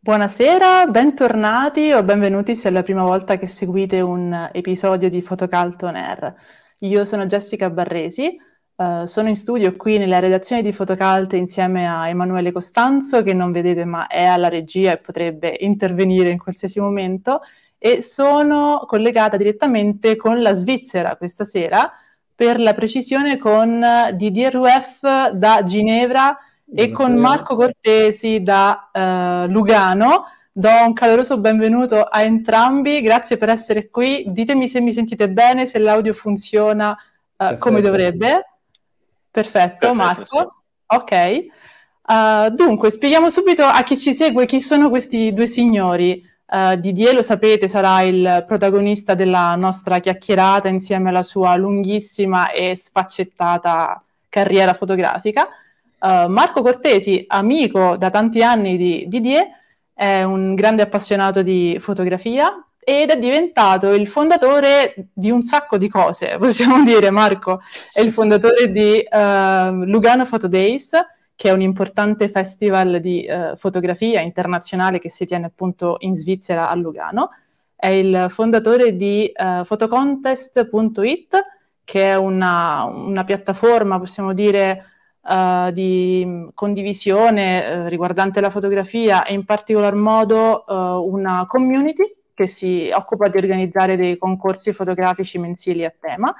Buonasera, bentornati o benvenuti se è la prima volta che seguite un episodio di Photocult On Air. Io sono Jessica Barresi, eh, sono in studio qui nella redazione di Photocult insieme a Emanuele Costanzo, che non vedete ma è alla regia e potrebbe intervenire in qualsiasi momento, e sono collegata direttamente con la Svizzera questa sera, per la precisione con Didier Rueff da Ginevra, e con Marco Cortesi da uh, Lugano. Do un caloroso benvenuto a entrambi, grazie per essere qui. Ditemi se mi sentite bene, se l'audio funziona uh, come dovrebbe. Perfetto, Perfetto Marco. Sì. Ok. Uh, dunque, spieghiamo subito a chi ci segue chi sono questi due signori. Uh, Didier, lo sapete, sarà il protagonista della nostra chiacchierata insieme alla sua lunghissima e sfaccettata carriera fotografica. Eh, Marco Cortesi, amico da tanti anni di Didier, è un grande appassionato di fotografia ed è diventato il fondatore di un sacco di cose, possiamo dire Marco, è il fondatore di uh, Lugano Photo Days, che è un importante festival di uh, fotografia internazionale che si tiene appunto in Svizzera a Lugano, è il fondatore di eh, Photocontest.it, che è una, una piattaforma, possiamo dire, uh, di condivisione uh, riguardante la fotografia e in particolar modo eh, una community che si occupa di organizzare dei concorsi fotografici mensili a tema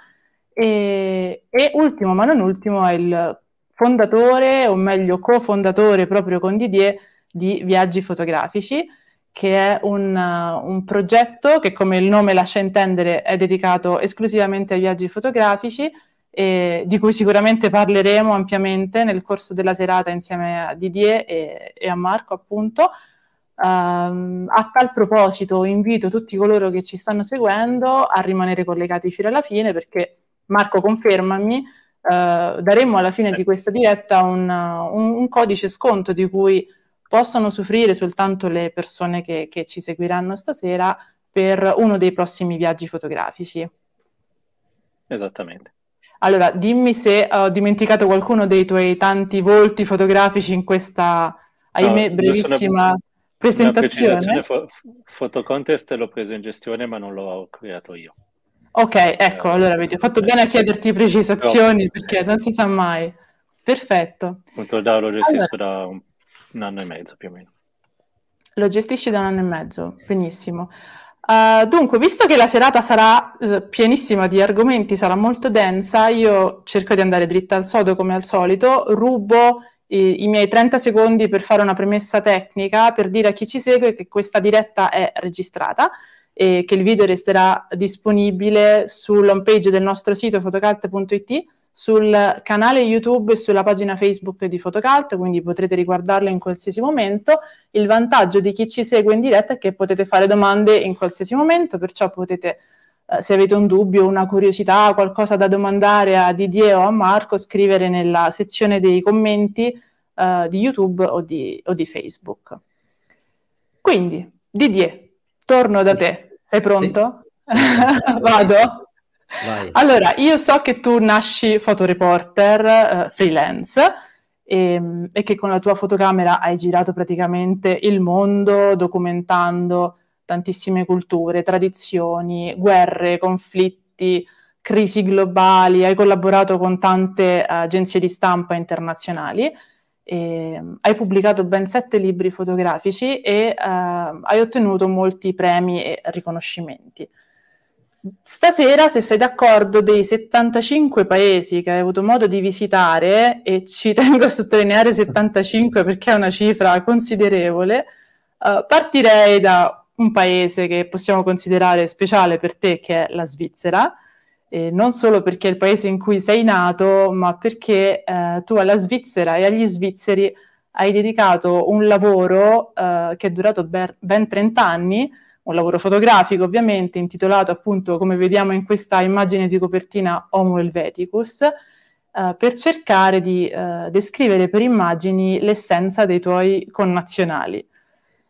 e, e ultimo ma non ultimo è il fondatore o meglio cofondatore proprio con Didier di Viaggi Fotografici che è un, uh, un, progetto che, come il nome lascia intendere, è dedicato esclusivamente ai viaggi fotografici eh, di cui sicuramente parleremo ampiamente nel corso della serata insieme a Didier e, e a Marco appunto. Um, a tal proposito invito tutti coloro che ci stanno seguendo a rimanere collegati fino alla fine perché Marco confermami, uh, daremo alla fine di questa diretta un, un, un, codice sconto di cui possono soffrire soltanto le persone che, che ci seguiranno stasera per uno dei prossimi viaggi fotografici. Esattamente. Allora, dimmi se eh, ho dimenticato qualcuno dei tuoi tanti volti fotografici in questa, ahimè, no, brevissima una, presentazione. Una fo- fotocontest l'ho preso in gestione, ma non l'ho creato io. Ok, ecco, eh, allora vedi, ho fatto eh, bene a chiederti precisazioni no, perché non si sa mai. Perfetto. Appunto, da, lo gestisco allora. da un, un anno e mezzo più o meno. Lo gestisci da un anno e mezzo, benissimo. Uh, dunque, visto che la serata sarà uh, pienissima di argomenti, sarà molto densa, io cerco di andare dritta al sodo come al solito, rubo i, i miei 30 secondi per fare una premessa tecnica, per dire a chi ci segue che questa diretta è registrata e che il video resterà disponibile sull'home page del nostro sito fotocalt.it sul canale YouTube e sulla pagina Facebook di Photocult, quindi potrete riguardarlo in qualsiasi momento. Il vantaggio di chi ci segue in diretta è che potete fare domande in qualsiasi momento, perciò potete, eh, se avete un dubbio, una curiosità, qualcosa da domandare a Didier o a Marco, scrivere nella sezione dei commenti eh, di YouTube o di, o di, Facebook. Quindi, Didier, torno da te. Sei pronto? Sì. Vado? Vai. Allora, io so che tu nasci fotoreporter uh, freelance e, ehm, e, che con la tua fotocamera hai girato praticamente il mondo documentando tantissime culture, tradizioni, guerre, conflitti, crisi globali, hai collaborato con tante uh, agenzie di stampa internazionali. E, um, hai pubblicato ben sette libri fotografici e uh, hai ottenuto molti premi e riconoscimenti. Stasera, se sei d'accordo, dei 75 paesi che hai avuto modo di visitare, e ci tengo a sottolineare 75 perché è una cifra considerevole, uh, partirei da un paese che possiamo considerare speciale per te, che è la Svizzera, e non solo perché è il paese in cui sei nato, ma perché eh, tu alla Svizzera e agli svizzeri hai dedicato un lavoro eh, che è durato ben, ben 30 anni un lavoro fotografico ovviamente intitolato appunto come vediamo in questa immagine di copertina Homo Helveticus, eh, per cercare di eh, descrivere per immagini l'essenza dei tuoi connazionali.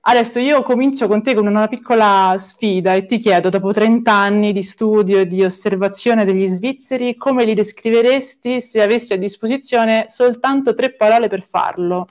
Adesso io comincio con te con una piccola sfida e ti chiedo, dopo 30 anni di studio e di osservazione degli svizzeri, come li descriveresti se avessi a disposizione soltanto tre parole per farlo?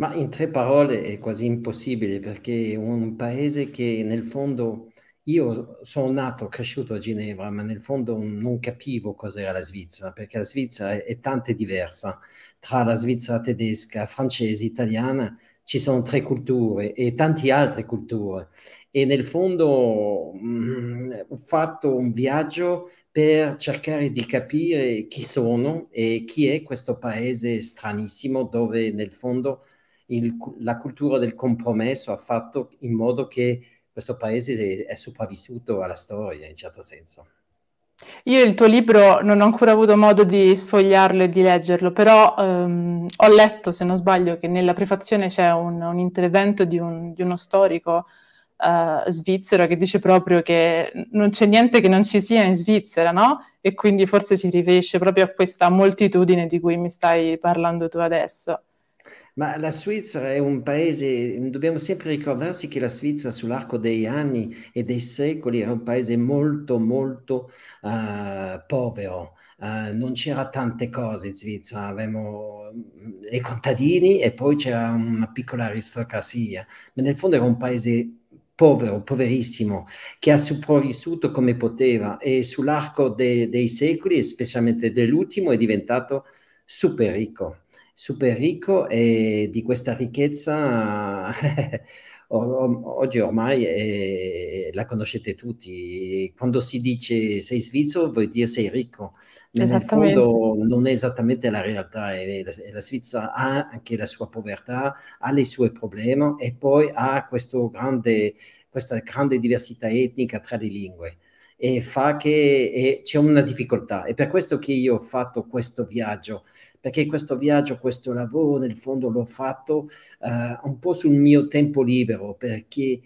Ma in tre parole è quasi impossibile perché è un paese che nel fondo io sono nato, cresciuto a Ginevra, ma nel fondo non capivo cos'era la Svizzera, perché la Svizzera è, è tante diversa. Tra la Svizzera tedesca, francese, italiana ci sono tre culture e tante altre culture. E nel fondo mh, mm, ho fatto un viaggio per cercare di capire chi sono e chi è questo paese stranissimo dove nel fondo il, la cultura del compromesso ha fatto in modo che questo paese è, sopravvissuto alla storia, in certo senso. Io il tuo libro non ho ancora avuto modo di sfogliarlo e di leggerlo, però ehm, ho letto, se non sbaglio, che nella prefazione c'è un, un intervento di, un, di, uno storico eh, svizzero che dice proprio che non c'è niente che non ci sia in Svizzera, no? E quindi forse si riferisce proprio a questa moltitudine di cui mi stai parlando tu adesso. Ma la Svizzera è un paese, dobbiamo sempre ricordarsi che la Svizzera sull'arco dei anni e dei secoli era un paese molto, molto uh, povero. Uh, non c'era tante cose in Svizzera, avevamo mm, i contadini e poi c'era una piccola aristocrazia, ma nel fondo era un paese povero, poverissimo, che ha sopravvissuto come poteva e sull'arco de dei secoli, specialmente dell'ultimo, è diventato super ricco super ricco e di questa ricchezza oggi ormai è, eh, la conoscete tutti. Quando si dice sei svizzero vuol dire sei ricco, ma nel fondo non è esattamente la realtà. la, Svizzera ha anche la sua povertà, ha i suoi problemi e poi ha grande, questa grande diversità etnica tra le lingue e fa che e c'è una difficoltà. È per questo che io ho fatto questo viaggio perché questo viaggio, questo lavoro nel fondo l'ho fatto uh, un po' sul mio tempo libero perché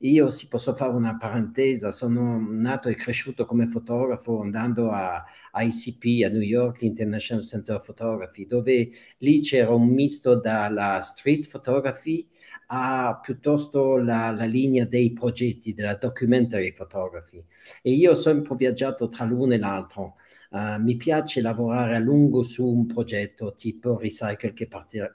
io, si posso fare una parentesi, sono nato e cresciuto come fotografo andando a, ICP a New York, l'International Center of Photography, dove lì c'era un misto dalla street photography a piuttosto la, la, linea dei progetti, della documentary photography. E io ho sempre viaggiato tra l'uno e l'altro. Eh, mi piace lavorare a lungo su un progetto tipo Recycle che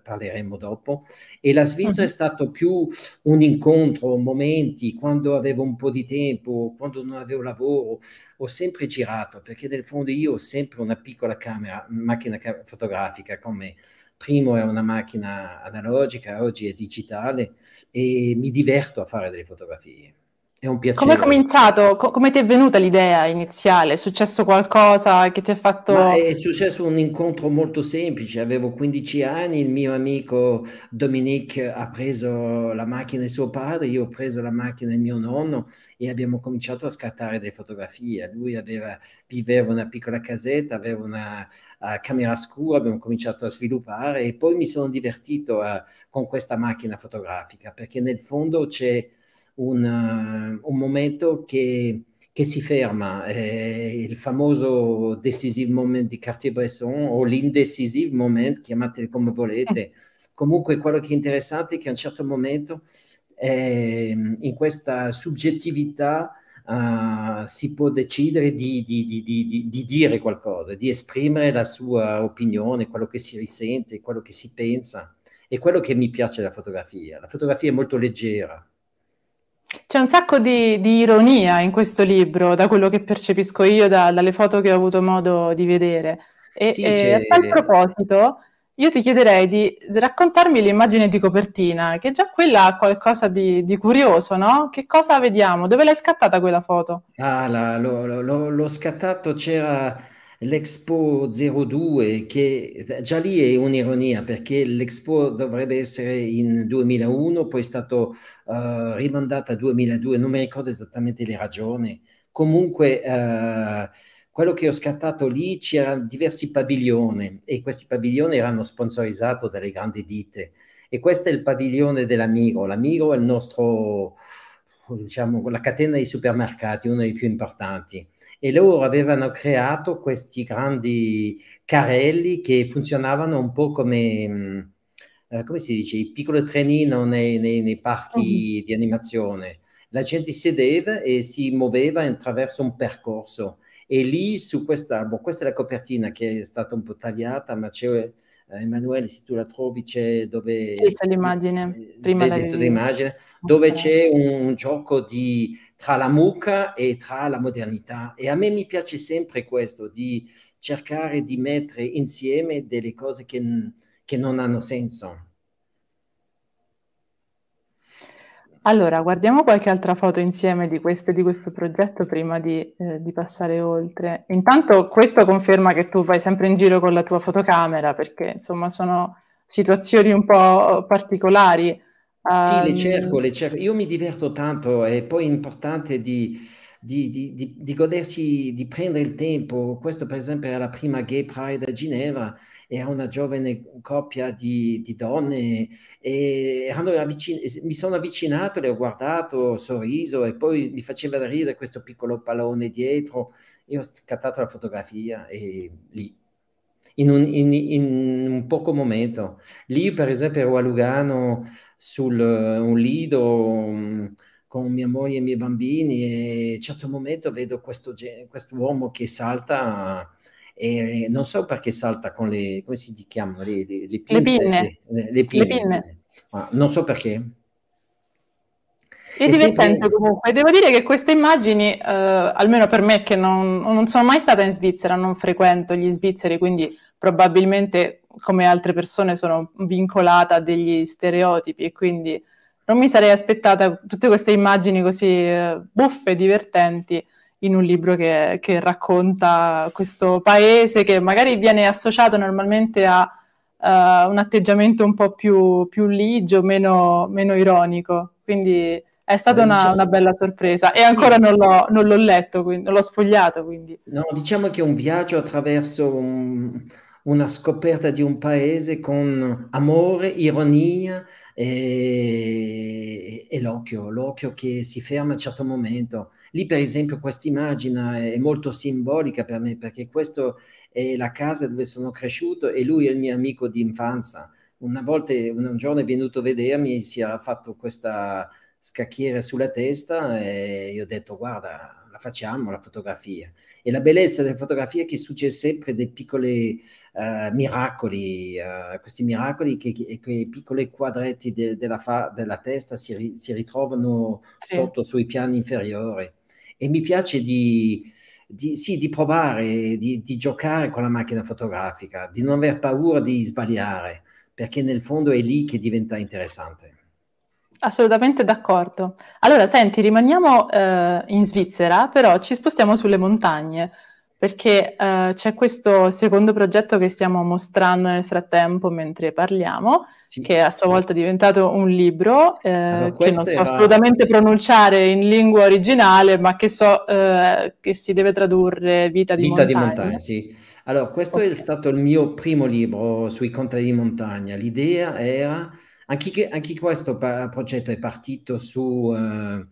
parleremo dopo e la Svizzera uh -huh. è stato più un incontro, momenti, quando avevo un po' di tempo, quando non avevo lavoro, ho sempre girato perché nel fondo io ho sempre una piccola camera, macchina fotografica con me primo è una macchina analogica, oggi è digitale e mi diverto a fare delle fotografie è un piacere. Come è cominciato? Co- come ti è venuta l'idea iniziale? È successo qualcosa che ti ha fatto... Ma è successo un incontro molto semplice, avevo 15 anni, il mio amico Dominique ha preso la macchina di suo padre, io ho preso la macchina di mio nonno e abbiamo cominciato a scattare delle fotografie. Lui aveva, viveva una piccola casetta, aveva una uh, camera scura, abbiamo cominciato a sviluppare e poi mi sono divertito uh, con questa macchina fotografica perché nel fondo c'è un, eh, un momento che, che, si ferma, eh, il famoso decisive moment di Cartier-Bresson o l'indecisive moment, chiamatelo come volete. Eh. Comunque quello che è interessante è che a un certo momento eh, in questa soggettività Uh, si può decidere di, di, di, di, dire qualcosa, di esprimere la sua opinione, quello che si risente, quello che si pensa. È quello che mi piace della fotografia. La fotografia è molto leggera, c'è un sacco di, di, ironia in questo libro, da quello che percepisco io da, dalle foto che ho avuto modo di vedere. E, sì, e eh, a tal proposito, io ti chiederei di raccontarmi l'immagine di copertina, che già quella ha qualcosa di, di curioso, no? Che cosa vediamo? Dove l'hai scattata quella foto? Ah, la, lo, lo, l'ho scattato, c'era l'Expo 02, che già lì è un'ironia perché l'Expo dovrebbe essere in 2001, poi è stato uh, rimandata a 2002, non mi ricordo esattamente le ragioni. Comunque, uh, quello che ho scattato lì c'erano diversi padiglioni e questi padiglioni erano sponsorizzati dalle grandi ditte. E questo è il padiglione dell'Amigo. L'Amigo è il nostro, diciamo, la catena di supermercati, uno dei più importanti e loro avevano creato questi grandi carrelli che funzionavano un po' come, mm, eh, come si dice, il piccolo trenino nei, nei, nei parchi uh-huh. di animazione. La gente sedeva e si muoveva attraverso un percorso e lì su questa, boh, questa è la copertina che è stata un po' tagliata, ma c'è eh, Emanuele, se tu la trovi, c'è dove... Sì, c'è l'immagine, eh, eh, prima l'immagine, dove okay. c'è un, un gioco di, tra la mucca e tra la modernità. E a me mi piace sempre questo, di cercare di mettere insieme delle cose che, che non hanno senso Allora, guardiamo qualche altra foto insieme di, queste, di questo progetto prima di, eh, di, passare oltre. Intanto questo conferma che tu vai sempre in giro con la tua fotocamera, perché insomma sono situazioni un po' particolari. Sì, le ehm, cerco, le cerco. Io mi diverto tanto e poi è importante di di, di, di, di, godersi, di prendere il tempo. Questo per esempio era la prima Gay Pride a Ginevra, era una giovane coppia di, donne e avvicin- mi sono avvicinato, le ho guardato, sorriso e poi mi faceva ridere questo piccolo pallone dietro e ho scattato la fotografia e lì. In un, in, in un, poco momento. Lì, per esempio, ero a Lugano sul un lido, con mia moglie e i miei bambini e a un certo momento vedo questo uomo che salta e non so perché salta con le, come si chiamano, le, le, le, pinze, le pinne. Le, le pinne. pinne. Ah, non so perché. È divertente sempre... comunque, devo dire che queste immagini, eh, almeno per me che non, non, sono mai stata in Svizzera, non frequento gli svizzeri, quindi probabilmente come altre persone sono vincolata a degli stereotipi e quindi non mi sarei aspettata tutte queste immagini così eh, buffe, divertenti in un libro che, che racconta questo paese che magari viene associato normalmente a uh, un atteggiamento un po' più, più ligio, meno, meno ironico. Quindi è stata una, diciamo una, bella sorpresa e ancora non l'ho, non l'ho letto, quindi, non l'ho sfogliato. Quindi. No, diciamo che è un viaggio attraverso un, una scoperta di un paese con amore, ironia e, e l'occhio, l'occhio che si ferma a un certo momento. Lì per esempio questa immagine è molto simbolica per me perché questa è la casa dove sono cresciuto e lui è il mio amico di infanzia. Una volta, un giorno è venuto a vedermi, si era fatto questa scacchiere sulla testa e io ho detto guarda facciamo la fotografia. E la bellezza della fotografia è che succede sempre dei piccoli uh, miracoli, uh, questi miracoli che, che, che piccoli quadretti de, de fa, della, testa si, ri, si ritrovano sì. sotto sui piani inferiori. E mi piace di, di, sì, di provare, di, di giocare con la macchina fotografica, di non aver paura di sbagliare, perché nel fondo è lì che diventa interessante. Assolutamente d'accordo. Allora, senti, rimaniamo eh, in Svizzera, però ci spostiamo sulle montagne, perché eh, c'è questo secondo progetto che stiamo mostrando nel frattempo mentre parliamo, sì. che a sua volta è diventato un libro, eh, allora, che non so era... assolutamente pronunciare in lingua originale, ma che so eh, che si deve tradurre Vita di Vita montagna. di montagna, sì. Allora, questo okay. è stato il mio primo libro sui contadini di montagna. L'idea era anche, anche questo pa- progetto cioè, è partito su, eh,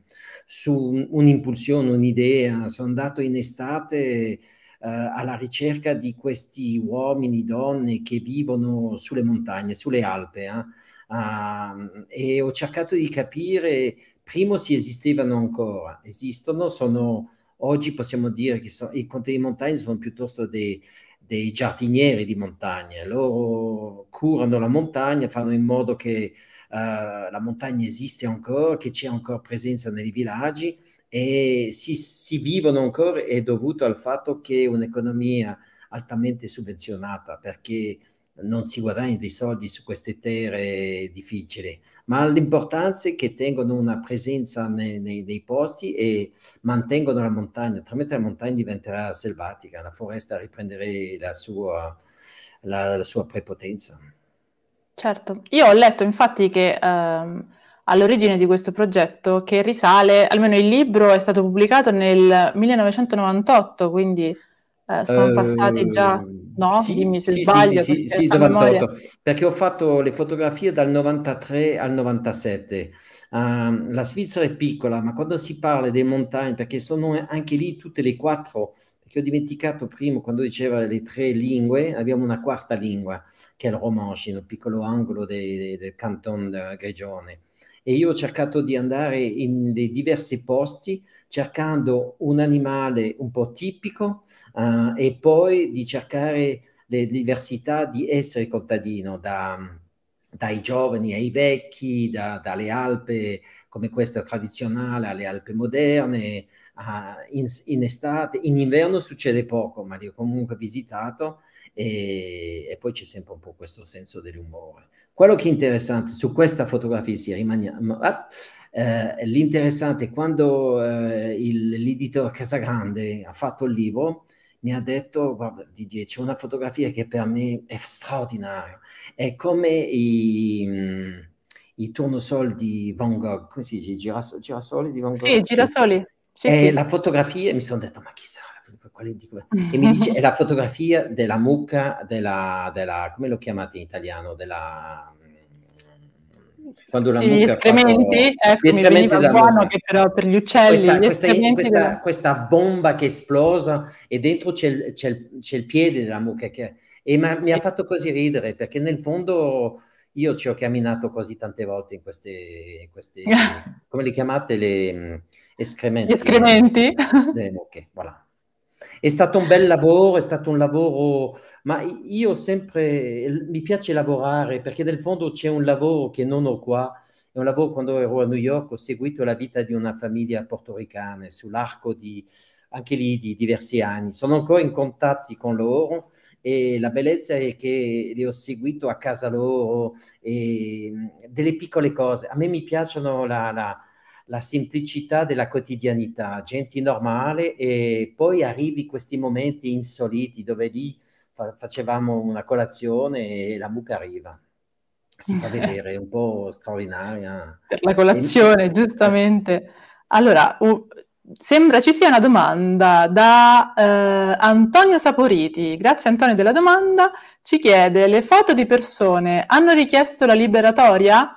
su un'impulsione, un'idea. Sono andato in estate eh, alla ricerca di questi uomini, donne che vivono sulle montagne, sulle Alpi. Eh? Uh, e ho cercato di capire, primo, se esistevano ancora. Esistono, sono, oggi possiamo dire che so, i conti di montagna sono piuttosto dei, dei giardinieri di montagna, loro curano la montagna, fanno in modo che uh, la montagna esiste ancora, che c'è ancora presenza nei villaggi e si, si vivono ancora è dovuto al fatto che è un'economia altamente subvenzionata perché non si guadagni dei soldi su queste terre difficili, ma l'importanza è che tengono una presenza nei, nei, nei, posti e mantengono la montagna, altrimenti la montagna diventerà selvatica, la foresta riprenderà la sua, la, la sua prepotenza. Certo, io ho letto infatti che ehm, all'origine di questo progetto che risale, almeno il libro è stato pubblicato nel 1998, quindi eh, sono passati già, ehm, no? Sì, Dimmi se sì, sbaglio. Sì, perché, sì, memoria... perché ho fatto le fotografie dal 93 al 97. Uh, ehm, la Svizzera è piccola, ma quando si parla dei montagne, perché sono anche lì tutte le quattro, perché ho dimenticato prima quando diceva le tre lingue, abbiamo una quarta lingua, che è il romanche, un piccolo angolo dei, dei, del canton Grigione. E io ho cercato di andare in dei diversi posti, cercando un animale un po' tipico uh, e poi di cercare le diversità di essere contadino, da, dai giovani ai vecchi, da, dalle Alpi come questa tradizionale alle Alpi moderne, Ah, in, in, estate, in inverno succede poco, ma li ho comunque visitato e, e poi c'è sempre un po' questo senso dell'umore. Quello che è interessante su questa fotografia, sì, rimaniamo, ah, eh, l'interessante è quando eh, il, l'editor Casagrande ha fatto il libro, mi ha detto, guarda Didier, c'è una fotografia che per me è straordinaria, è come i... Mh, mm, i turnosol di Van Gogh, come si dice? Girasoli di Van Gogh? Sì, i girasoli. Sì, e sì. la fotografia, mi sono detto, ma chissà, quale dico? E mi dice, è la fotografia della mucca, della, della come lo chiamate in italiano, della mm, quando la gli escrementi, fa... ecco, gli escrementi buono che però per gli uccelli questa, gli questa, questa, della... questa, bomba che esplosa e dentro c'è il, c'è il, c'è il piede della mucca che... e ma, sì. mi ha fatto così ridere perché nel fondo io ci ho camminato così tante volte in queste, in queste come le chiamate le mm, escrementi. escrementi? Delle mucche, voilà. È stato un bel lavoro, è stato un lavoro, ma io sempre, mi piace lavorare perché nel fondo c'è un lavoro che non ho qua, è un lavoro quando ero a New York, ho seguito la vita di una famiglia portoricana sull'arco di, anche lì, di diversi anni. Sono ancora in contatti con loro e la bellezza è che li ho seguito a casa loro e delle piccole cose. A me mi piacciono la, la la semplicità della quotidianità, gente normale e poi arrivi questi momenti insoliti dove lì fa- facevamo una colazione e la mucca arriva. Si fa vedere, è un po' straordinaria. Per la colazione, e... giustamente. Allora, uh, sembra ci sia una domanda da eh, Antonio Saporiti. Grazie Antonio della domanda. Ci chiede, le foto di persone hanno richiesto la liberatoria?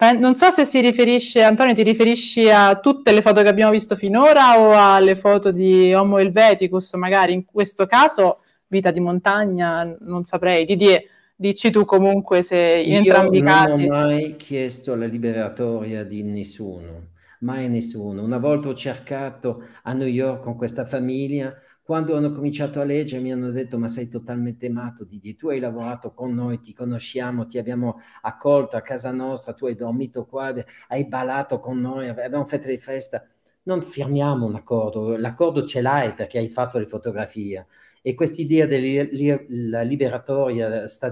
Eh, non so se si riferisce, Antonio, ti riferisci a tutte le foto che abbiamo visto finora o alle foto di Homo Helveticus, magari in questo caso vita di montagna, non saprei. Didier, dici tu comunque se in entrambi i casi... Io Non ho mai chiesto la liberatoria di nessuno, mai nessuno. Una volta ho cercato a New York con questa famiglia quando hanno cominciato a leggere mi hanno detto ma sei totalmente matto Didi, tu hai lavorato con noi, ti conosciamo, ti abbiamo accolto a casa nostra, tu hai dormito qua, hai balato con noi, abbiamo fatto le feste. Non firmiamo un accordo, l'accordo ce l'hai perché hai fatto le fotografie e quest'idea della liberatoria sta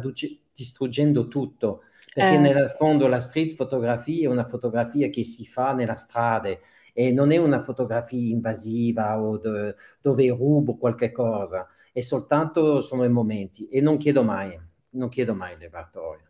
distruggendo tutto perché eh, nel fondo la street fotografia è una fotografia che si fa nella strada e non è una fotografia invasiva o de, dove rubo qualche cosa, è soltanto sono i momenti e non chiedo mai, non chiedo mai liberatorio.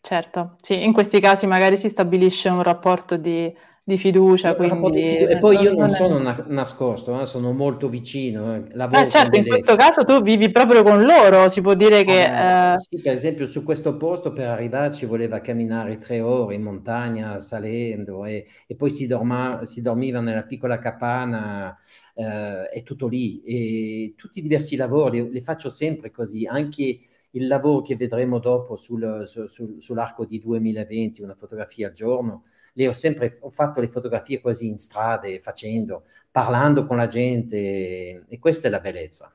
Certo, sì, in questi casi magari si stabilisce un rapporto di di fiducia. Quindi... Di fidu- e poi io non sono na- nascosto, eh, sono molto vicino. Eh, ah, certo, in questo caso tu vivi proprio con loro, si può dire che... eh... eh sì, per esempio su questo posto per arrivarci voleva camminare tre ore in montagna salendo e, e poi si, dorma- si, dormiva nella piccola capanna eh, e tutto lì. E tutti i diversi lavori li, li faccio sempre così, anche il lavoro che vedremo dopo sul, sul, sul, sull'arco di 2020, una fotografia al giorno, le ho sempre ho fatto le fotografie quasi in strade, facendo, parlando con la gente e questa è la bellezza.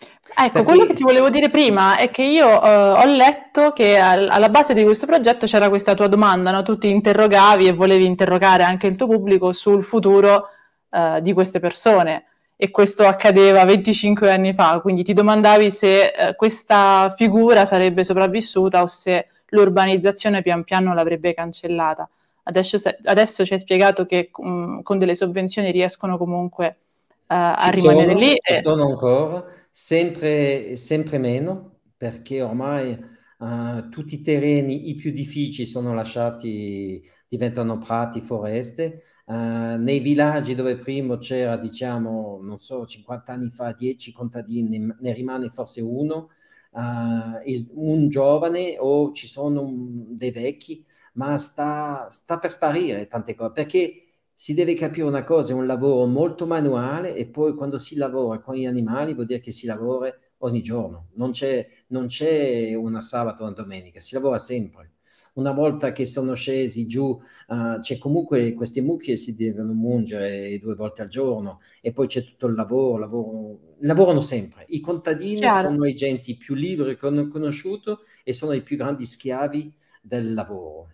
Ecco, Perché... quello che ti volevo dire prima è che io uh, ho letto che al, alla base di questo progetto c'era questa tua domanda, no? tu ti interrogavi e volevi interrogare anche il tuo pubblico sul futuro uh, di queste persone e questo accadeva 25 anni fa, quindi ti domandavi se uh, questa figura sarebbe sopravvissuta o se l'urbanizzazione pian piano l'avrebbe cancellata. Adesso, adesso ci hai spiegato che um, con delle sovvenzioni riescono comunque uh, a ci rimanere sono, lì. E... sono ancora, sempre, sempre meno, perché ormai uh, tutti i terreni, i più difficili, sono lasciati, diventano prati, foreste. Uh, nei villaggi dove prima c'era, diciamo, non so, 50 anni fa 10 contadini, ne rimane forse uno, uh, il, un giovane o ci sono dei vecchi ma sta, sta per sparire tante cose, perché si deve capire una cosa, è un lavoro molto manuale e poi quando si lavora con gli animali vuol dire che si lavora ogni giorno, non c'è, non c'è una sabato o una domenica, si lavora sempre. Una volta che sono scesi giù, uh, c'è comunque queste mucche si devono mungere due volte al giorno e poi c'è tutto il lavoro, lavoro lavorano sempre. I contadini Chiaro. sono i genti più liberi che hanno conosciuto e sono i più grandi schiavi del lavoro.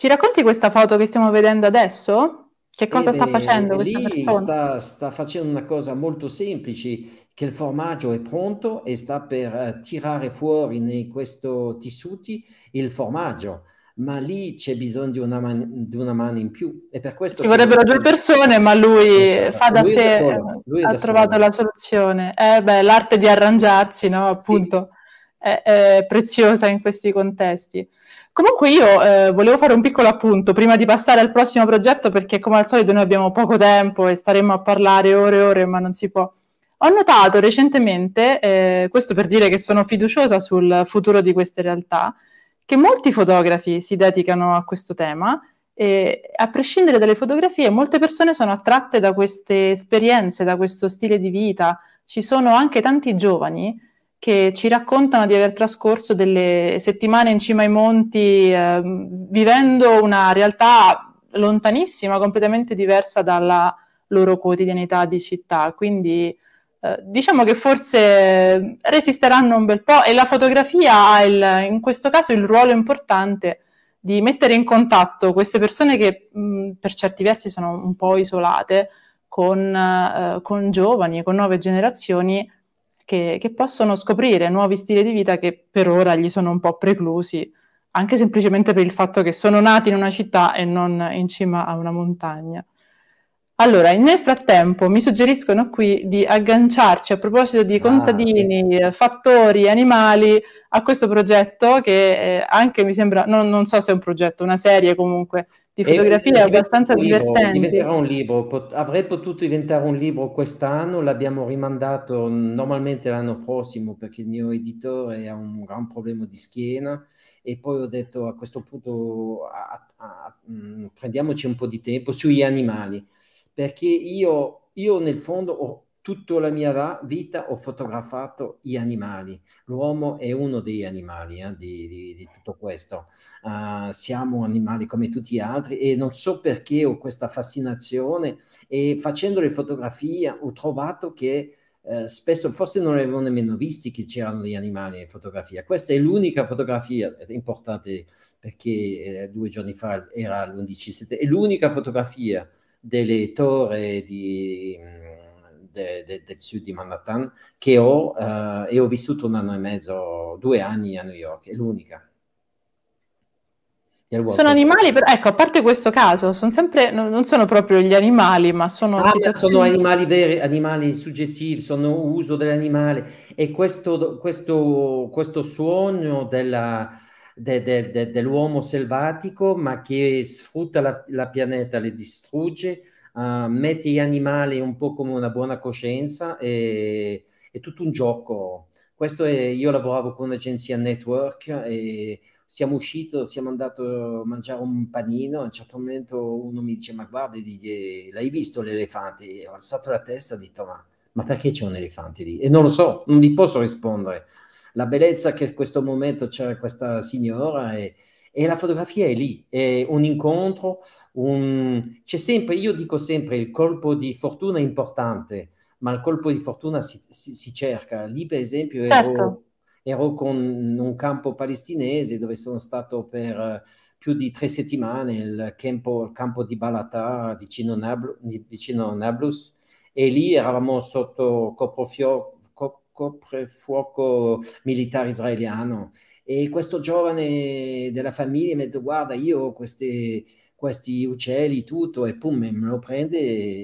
Ci racconti questa foto che stiamo vedendo adesso? Che eh cosa Bene, sta facendo questa lì persona? Sta, sta, facendo una cosa molto semplice, che il formaggio è pronto e sta per eh, tirare fuori in questo tessuti il formaggio. Ma lì c'è bisogno di una, man- di una mano in più. E per questo Ci vorrebbero due persone, ma lui esatto. fa da lui sé, da solo, ha da trovato solo. la soluzione. Eh beh, l'arte di arrangiarsi, no? Appunto. Sì è, è preziosa in questi contesti. Comunque io eh, volevo fare un piccolo appunto prima di passare al prossimo progetto perché come al solito noi abbiamo poco tempo e staremo a parlare ore e ore ma non si può. Ho notato recentemente, eh, questo per dire che sono fiduciosa sul futuro di queste realtà, che molti fotografi si dedicano a questo tema e a prescindere dalle fotografie molte persone sono attratte da queste esperienze, da questo stile di vita. Ci sono anche tanti giovani che ci raccontano di aver trascorso delle settimane in cima ai monti eh, vivendo una realtà lontanissima, completamente diversa dalla loro quotidianità di città. Quindi eh, diciamo che forse resisteranno un bel po' e la fotografia ha il, in questo caso il ruolo importante di mettere in contatto queste persone che mh, mm, per certi versi sono un po' isolate con, eh, con giovani e con nuove generazioni che, che possono scoprire nuovi stili di vita che per ora gli sono un po' preclusi, anche semplicemente per il fatto che sono nati in una città e non in cima a una montagna. Allora, nel frattempo mi suggeriscono qui di agganciarci a proposito di contadini, ah, sì. fattori, animali a questo progetto che eh, anche mi sembra, non, non, so se è un progetto, una serie comunque di fotografie è abbastanza libro, divertente. Un libro, pot- avrei potuto diventare un libro quest'anno, l'abbiamo rimandato normalmente l'anno prossimo perché il mio editore ha un gran problema di schiena e poi ho detto a questo punto a, a, a, mh, mm, prendiamoci un po' di tempo sugli animali perché io, io nel fondo ho, tutta la mia vita ho fotografato gli animali. L'uomo è uno degli animali eh, di, di, di, tutto questo. Uh, siamo animali come tutti gli altri e non so perché ho questa fascinazione e facendo le fotografie ho trovato che eh, spesso forse non avevo nemmeno visto che c'erano degli animali in fotografia. Questa è l'unica fotografia, è importante perché eh, due giorni fa era l'11 settembre, è l'unica fotografia delle torri di mm, de, de, del sud di Manhattan che ho eh, e ho vissuto un anno e mezzo, due anni a New York, è l'unica. Sono animali, però, ecco, a parte questo caso, sono sempre, non, non sono proprio gli animali, ma sono... Ah, Sono animali veri, animali soggettivi, sono uso dell'animale e questo, questo, questo sogno della, de, de, de, dell'uomo selvatico, ma che sfrutta la, la pianeta, le distrugge, uh, metti gli animali un po' come una buona coscienza e è tutto un gioco. Questo è, io lavoravo con un'agenzia network e siamo usciti, siamo andati a mangiare un panino, a un certo momento uno mi dice ma guarda, l'hai visto l'elefante? E ho alzato la testa e ho detto ma, ma perché c'è un elefante lì? E non lo so, non vi posso rispondere. La bellezza che in questo momento c'era questa signora e, e la fotografia è lì, è un incontro, un... c'è sempre, io dico sempre, il colpo di fortuna è importante, ma il colpo di fortuna si, si, si cerca. Lì per esempio ero, certo. ero, con un campo palestinese dove sono stato per eh, più di tre settimane, il campo, il campo di Balata vicino, Nablu, vicino Nablus, e lì eravamo sotto coprifuoco militare israeliano e questo giovane della famiglia mi ha detto, guarda, io ho queste, questi uccelli, tutto, e pum, me lo prende,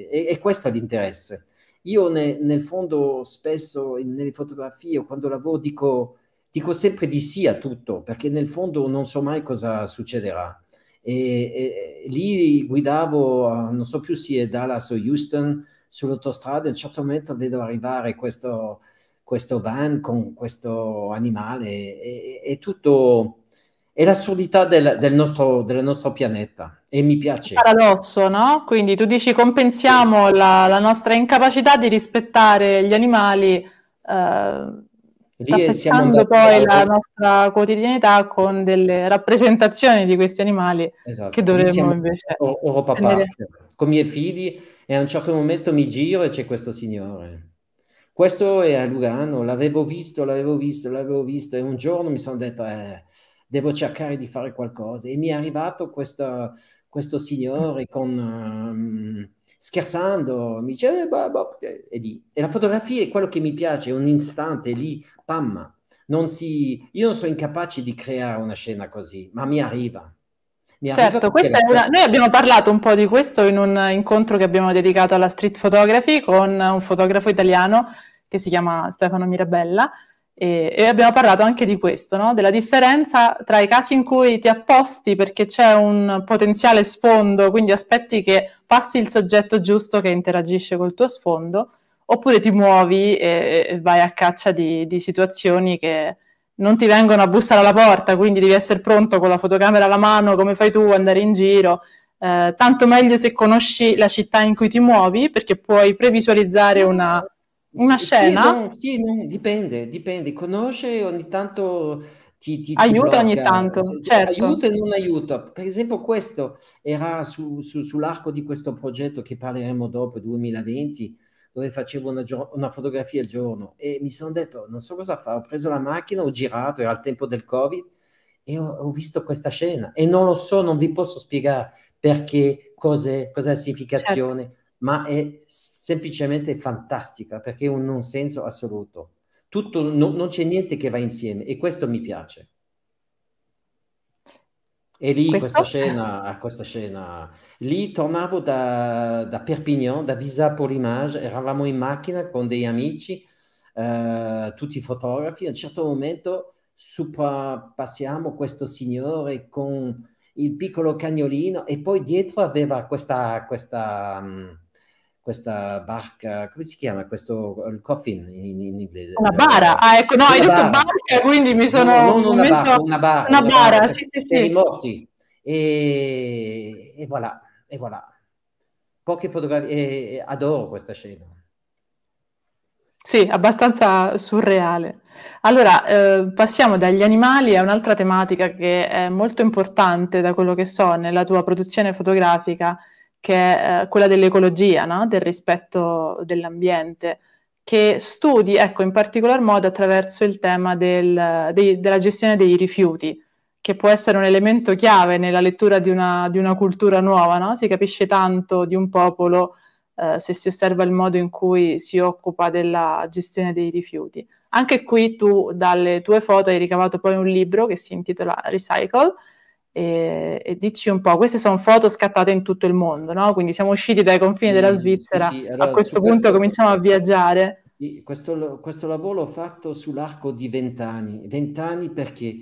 e, e questo è l'interesse. Io ne, nel fondo spesso in, nelle fotografie, quando lavoro, dico, dico sempre di sì a tutto, perché nel fondo non so mai cosa succederà. E, e, lì guidavo, eh, non so più se è Dallas o Houston, sull'autostrada, a un certo momento vedo arrivare questo questo van con questo animale, è, tutto, è l'assurdità del, del, nostro, del nostro pianeta e mi piace. È paradosso, no? Quindi tu dici compensiamo la, la nostra incapacità di rispettare gli animali. Eh, poi la nostra quotidianità con delle rappresentazioni di questi animali esatto. che dovremmo invece... O, o papà, tenere... con i miei figli e a un certo momento mi giro e c'è questo signore questo è a Lugano, l'avevo visto, l'avevo visto, l'avevo visto e un giorno mi sono detto eh, devo cercare di fare qualcosa e mi è arrivato questo, questo signore con, um, scherzando, mi dice eh, bah, bah, eh, e, di. e la fotografia è quello che mi piace, un istante lì, pamma, non si, io non sono incapace di creare una scena così, ma mi arriva certo, una... noi abbiamo parlato un po' di questo in un incontro che abbiamo dedicato alla street photography con un fotografo italiano che si chiama Stefano Mirabella e, e abbiamo parlato anche di questo, no? della differenza tra i casi in cui ti apposti perché c'è un potenziale sfondo, quindi aspetti che passi il soggetto giusto che interagisce col tuo sfondo, oppure ti muovi e, e vai a caccia di, di situazioni che non ti vengono a bussare alla porta, quindi devi essere pronto con la fotocamera alla mano, come fai tu, andare in giro. Eh, tanto meglio se conosci la città in cui ti muovi, perché puoi previsualizzare una, una scena. Sì, non, sì non, dipende, dipende. Conoscere ogni tanto ti, ti aiuta ti ogni tanto, se, certo. Aiuta e non aiuta. Per esempio questo era su, su, sull'arco di questo progetto che parleremo dopo, 2020, dove facevo una, gio- una, fotografia al giorno e mi sono detto non so cosa fare, ho preso la macchina, ho girato, era al tempo del Covid e ho, ho, visto questa scena e non lo so, non vi posso spiegare perché, cos'è, cos'è la significazione, certo. ma è semplicemente fantastica perché è un non senso assoluto. Tutto, no, non c'è niente che va insieme e questo mi piace. E lì Questo? questa scena, questa scena, lì tornavo da, da Perpignan, da Visa Polimage, eravamo in macchina con dei amici, eh, tutti fotografi, a un certo momento passiamo questo signore con il piccolo cagnolino e poi dietro aveva questa, questa mm, questa barca, come si chiama questo il coffin in, in inglese? Una bara, ah ecco, no, una hai detto barca, quindi mi sono... No, non una, barca, una bara, una, una sì, sì, sì. i morti. E, e voilà, e voilà. Poche fotografie, adoro questa scena. Sì, abbastanza surreale. Allora, eh, passiamo dagli animali a un'altra tematica che è molto importante da quello che so nella tua produzione fotografica, che è eh, quella dell'ecologia, no? del rispetto dell'ambiente, che studi, ecco, in particolar modo attraverso il tema del, dei, della gestione dei rifiuti, che può essere un elemento chiave nella lettura di una, di una cultura nuova, no? si capisce tanto di un popolo eh, se si osserva il modo in cui si occupa della gestione dei rifiuti. Anche qui tu dalle tue foto hai ricavato poi un libro che si intitola Recycle, e, e dici un po', queste sono foto scattate in tutto il mondo, no? Quindi siamo usciti dai confini della mm, Svizzera, sì, sì. Allora, a questo punto questo... cominciamo a viaggiare. Sì, questo, questo, lavoro l'ho fatto sull'arco di vent'anni. Vent'anni perché,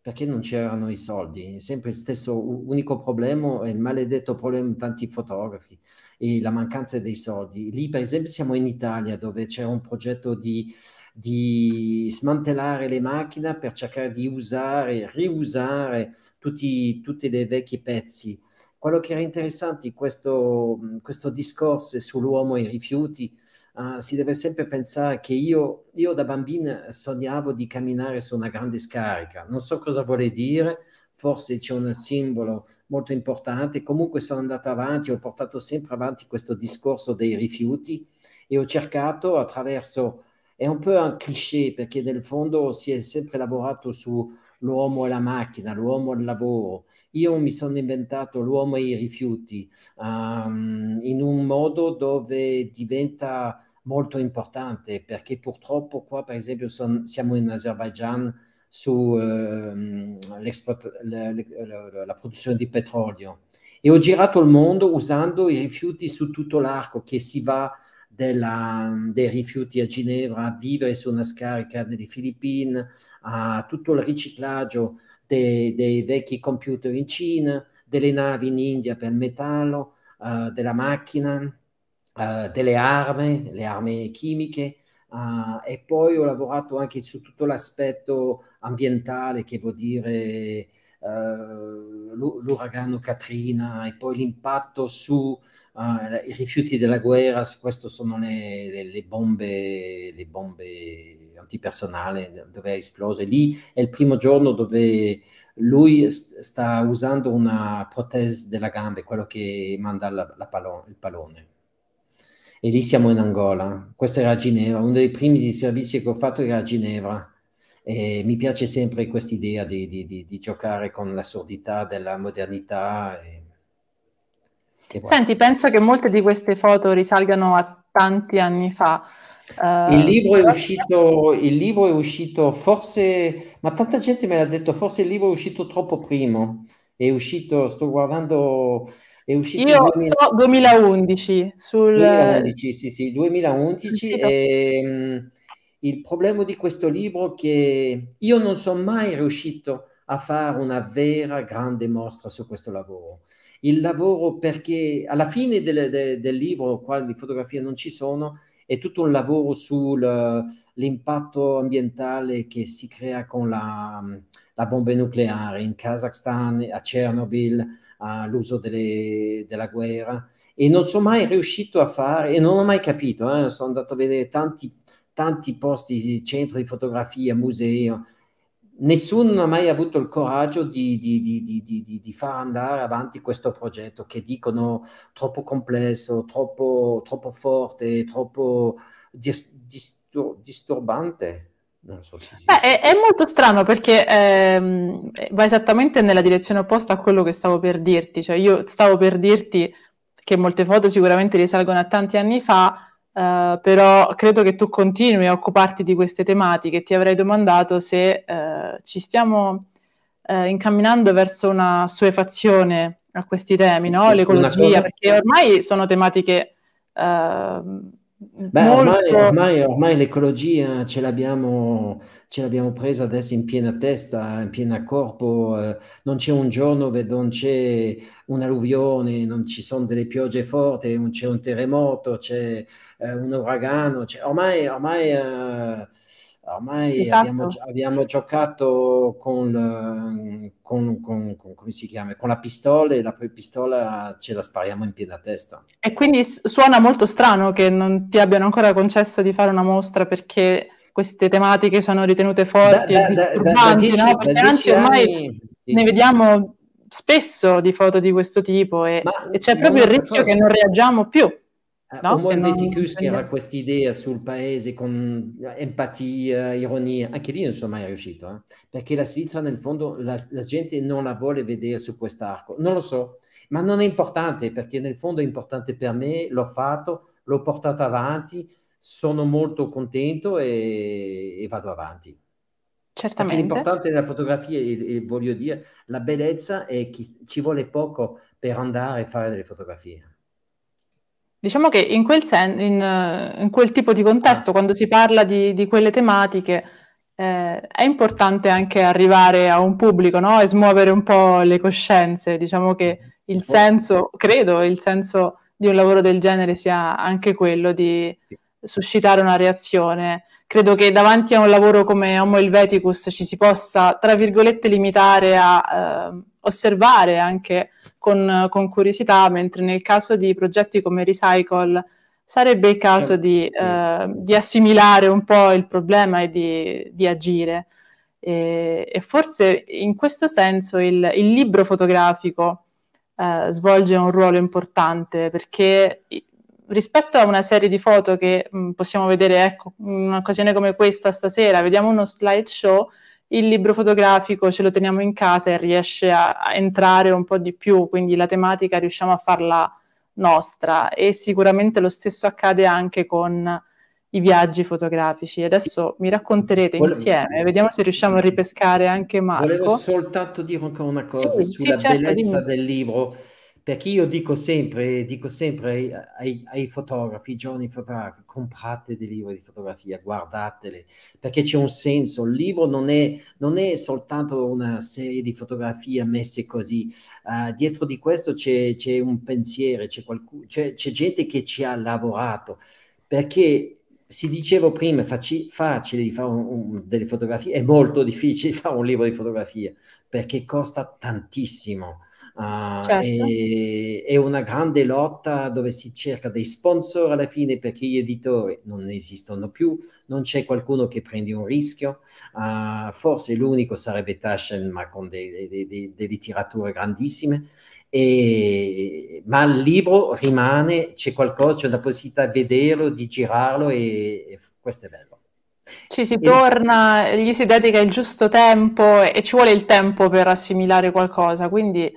perché non c'erano i soldi, sempre il stesso unico problema è il maledetto problema di tanti fotografi e la mancanza dei soldi. Lì per esempio siamo in Italia dove c'era un progetto di di smantellare le macchine per cercare di usare, riusare tutti, tutti i vecchi pezzi. Quello che era interessante in questo, questo discorso sull'uomo e i rifiuti, uh, si deve sempre pensare che io, io da bambina sognavo di camminare su una grande scarica, non so cosa vuole dire, forse c'è un simbolo molto importante. Comunque sono andato avanti, ho portato sempre avanti questo discorso dei rifiuti e ho cercato attraverso è un po' un cliché perché nel fondo si è sempre lavorato sull'uomo e la macchina, l'uomo e il lavoro. Io mi sono inventato l'uomo e i rifiuti um, in un modo dove diventa molto importante perché purtroppo qua per esempio son, siamo in Azerbaijan sulla ehm, produzione di petrolio e ho girato il mondo usando i rifiuti su tutto l'arco che si va della, dei rifiuti a Ginevra, a vivere su una scarica nelle Filippine, a tutto il riciclaggio dei, dei vecchi computer in Cina, delle navi in India per il metallo, uh, della macchina, uh, delle armi, le armi chimiche. Uh, e poi ho lavorato anche su tutto l'aspetto ambientale, che vuol dire l'uragano Katrina e poi l'impatto su ah, i rifiuti della guerra, queste sono le, le, le, bombe, le bombe antipersonale dove è esploso. E lì è il primo giorno dove lui sta usando una protesi della gamba, quello che manda la, la pallone, il pallone. E lì siamo in Angola. Questo era a Ginevra, uno dei primi servizi che ho fatto era a Ginevra. E mi piace sempre questa idea di, di, di, di, giocare con l'assurdità della modernità. E, Senti, penso che molte di queste foto risalgano a tanti anni fa. Uh, il, eh, libro uscito, il, libro è uscito, forse, ma tanta gente me l'ha detto, forse il libro è uscito troppo prima. È uscito, sto guardando, è uscito... Io 2000... so 2011, sul... 2011, sì, sì, 2011. E, mh, il problema di questo libro è che io non sono mai riuscito a fare una vera grande mostra su questo lavoro il lavoro perché alla fine del, del, del libro, qua le fotografie non ci sono, è tutto un lavoro sull'impatto eh, ambientale che si crea con la, la bomba nucleare in Kazakhstan, a Chernobyl, all'uso della guerra. E non sono mai riuscito a fare, e non ho mai capito, eh, sono andato a vedere tanti, tanti posti, centri di fotografia, musei, nessuno ha mai avuto il coraggio di, di, di, di, far andare avanti questo progetto che dicono troppo complesso, troppo, troppo forte, troppo dis, distur, disturbante. So se... Beh, è, è, molto strano perché ehm, va esattamente nella direzione opposta a quello che stavo per dirti. Cioè, io stavo per dirti che molte foto sicuramente risalgono a tanti anni fa, Uh, però credo che tu continui a occuparti di queste tematiche. Ti avrei domandato se uh, ci stiamo uh, incamminando verso una suefazione a questi temi, no? l'ecologia, perché ormai sono tematiche ehm, Beh, ormai, ormai, ormai, l'ecologia ce l'abbiamo, ce l'abbiamo, presa adesso in piena testa, in piena corpo. Eh. non c'è un giorno dove non c'è un'alluvione, non ci sono delle piogge forti, non c'è un terremoto, c'è eh, un uragano. C'è, ormai, ormai eh, Ormai esatto. abbiamo, abbiamo, giocato con, con, con, con, la pistola e la pistola ce la spariamo in piedi a testa. E quindi suona molto strano che non ti abbiano ancora concesso di fare una mostra perché queste tematiche sono ritenute forti da, da, e da, da, da dieci, no? Perché anzi ormai sì. ne vediamo spesso di foto di questo tipo e, Ma, e c'è proprio il rischio cosa... che non reagiamo più. Eh, no? Un Monte Ticus che era questa idea sul paese con eh, empatia, ironia, anche lì non sono mai riuscito, eh? perché la Svizzera nel fondo la, la, gente non la vuole vedere su quest'arco, non lo so, ma non è importante perché nel fondo è importante per me, l'ho fatto, l'ho portato avanti, sono molto contento e, e vado avanti. Certamente. Perché l'importante della fotografia, e, e voglio dire, la bellezza è che ci vuole poco per andare a fare delle fotografie. Diciamo che in quel, sen- in, eh, in quel tipo di contesto, ah. quando si parla di, di quelle tematiche, eh, è importante anche arrivare a un pubblico no? e smuovere un po' le coscienze. Diciamo che mm-hmm. il senso, credo, il senso di un lavoro del genere sia anche quello di suscitare una reazione. Credo che davanti a un lavoro come Homo Helveticus ci si possa, tra virgolette, limitare a... Eh, osservare anche con, con, curiosità, mentre nel caso di progetti come Recycle sarebbe il caso certo. di, eh, di, assimilare un po' il problema e di, di agire. E, e, forse in questo senso il, il libro fotografico eh, svolge un ruolo importante perché rispetto a una serie di foto che mh, mm, possiamo vedere, ecco, in un'occasione come questa stasera, vediamo uno slideshow, il libro fotografico ce lo teniamo in casa e riesce a, a entrare un po' di più, quindi la tematica riusciamo a farla nostra e sicuramente lo stesso accade anche con i viaggi fotografici. Adesso mi racconterete Volevo... insieme, vediamo se riusciamo a mm. ripescare anche Marco. Volevo soltanto dire ancora una cosa sì, sulla sì, certo, bellezza dimmi. del libro. Perché io dico sempre, dico sempre ai, ai, ai fotografi, ai giovani fotografi, comprate dei libri di fotografia, guardateli, perché c'è un senso. Il libro non è, non è soltanto una serie di fotografie messe così. Uh, dietro di questo c'è, c'è un pensiero, c'è, qualcuno, c'è, c'è gente che ci ha lavorato, perché si dicevo prima, è faci- facile di fare un, un, delle fotografie, è molto difficile fare un libro di fotografia perché costa tantissimo. Uh, certo. e, è una grande lotta dove si cerca dei sponsor alla fine perché gli editori non esistono più, non c'è qualcuno che prende un rischio, uh, forse l'unico sarebbe Taschen ma con delle de, de, tirature grandissime. E, ma il libro rimane, c'è qualcosa, c'è la possibilità di vederlo, di girarlo e, e questo è bello. Ci si torna, gli si dedica il giusto tempo e ci vuole il tempo per assimilare qualcosa, quindi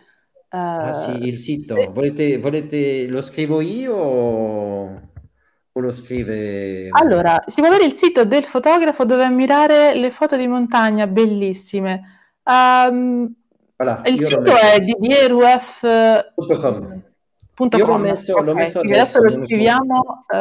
Uh, ah, eh, sì, il sito. Se... Volete, volete, lo scrivo io o... o lo scrive... Allora, si può avere il sito del fotografo dove ammirare le foto di montagna bellissime. Um, ehm, voilà, il sito è di ddruf.com. Punto Io l'ho messo, okay. l'ho messo adesso, adesso lo scriviamo uh,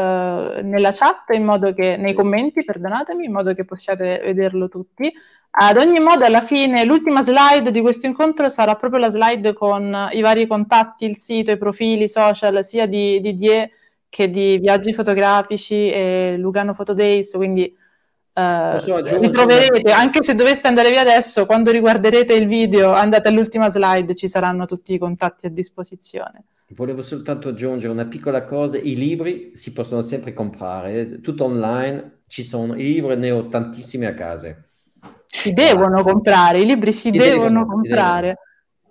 nella chat in modo che, nei commenti, perdonatemi, in modo che possiate vederlo tutti. Ad ogni modo, alla fine, l'ultima slide di questo incontro sarà proprio la slide con i vari contatti, il sito, i profili social, sia di, Didier che di Viaggi Fotografici e Lugano Photo Days, quindi Uh, eh, so, ritroverete anche se doveste andare via adesso quando riguarderete il video andate all'ultima slide ci saranno tutti i contatti a disposizione Volevo soltanto aggiungere una piccola cosa, i libri si possono sempre comprare, tutto online, ci sono, i libri ne ho tantissimi a casa. Si devono comprare, i libri si, si devono, comprare